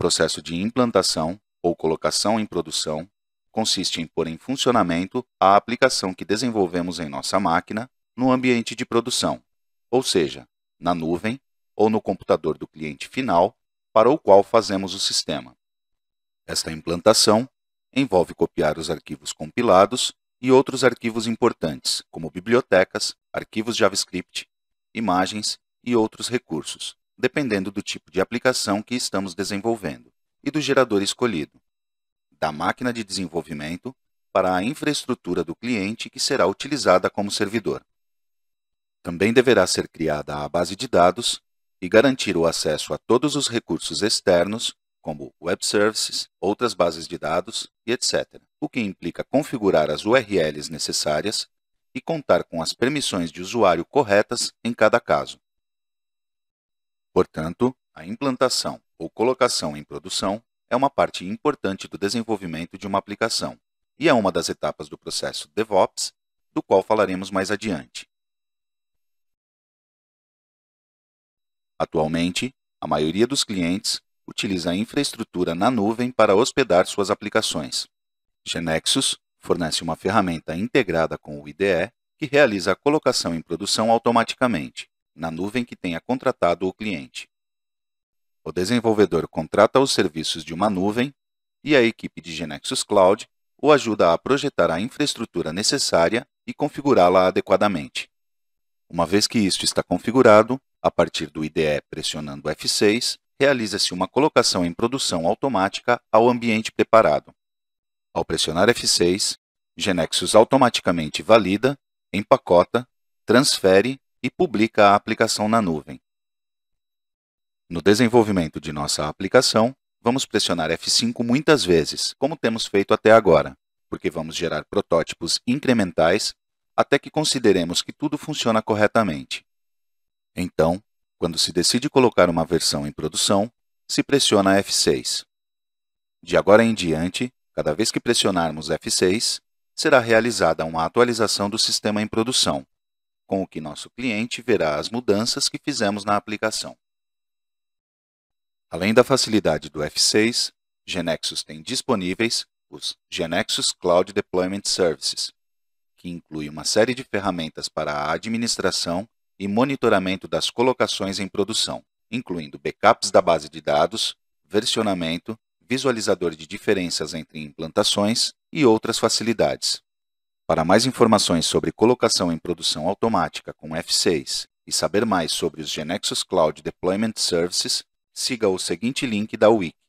processo de implantação ou colocação em produção consiste em pôr em funcionamento a aplicação que desenvolvemos em nossa máquina no ambiente de produção, ou seja, na nuvem ou no computador do cliente final para o qual fazemos o sistema. Esta implantação envolve copiar os arquivos compilados e outros arquivos importantes, como bibliotecas, arquivos JavaScript, imagens e outros recursos, dependendo do tipo de aplicação que estamos desenvolvendo e do gerador escolhido, da máquina de desenvolvimento para a infraestrutura do cliente que será utilizada como servidor. Também deverá ser criada a base de dados e garantir o acesso a todos os recursos externos, como web services, outras bases de dados e etc., o que implica configurar as URLs necessárias e contar com as permissões de usuário corretas em cada caso. Portanto, a implantação ou colocação em produção é uma parte importante do desenvolvimento de uma aplicação e é uma das etapas do processo DevOps, do qual falaremos mais adiante. Atualmente, a maioria dos clientes utiliza a infraestrutura na nuvem para hospedar suas aplicações. Genexus fornece uma ferramenta integrada com o IDE que realiza a colocação em produção automaticamente na nuvem que tenha contratado o cliente. O desenvolvedor contrata os serviços de uma nuvem e a equipe de Genexus Cloud o ajuda a projetar a infraestrutura necessária e configurá-la adequadamente. Uma vez que isto está configurado, a partir do IDE pressionando F6, realiza-se uma colocação em produção automática ao ambiente preparado. Ao pressionar F6, Genexus automaticamente valida, empacota, transfere e publica a aplicação na nuvem. No desenvolvimento de nossa aplicação, vamos pressionar F5 muitas vezes, como temos feito até agora, porque vamos gerar protótipos incrementais até que consideremos que tudo funciona corretamente. Então, quando se decide colocar uma versão em produção, se pressiona F6. De agora em diante, cada vez que pressionarmos F6, será realizada uma atualização do sistema em produção, com o que nosso cliente verá as mudanças que fizemos na aplicação. Além da facilidade do F6, Genexus tem disponíveis os Genexus Cloud Deployment Services, que inclui uma série de ferramentas para a administração e monitoramento das colocações em produção, incluindo backups da base de dados, versionamento, visualizador de diferenças entre implantações e outras facilidades. Para mais informações sobre colocação em produção automática com F6 e saber mais sobre os Genexus Cloud Deployment Services, siga o seguinte link da Wiki.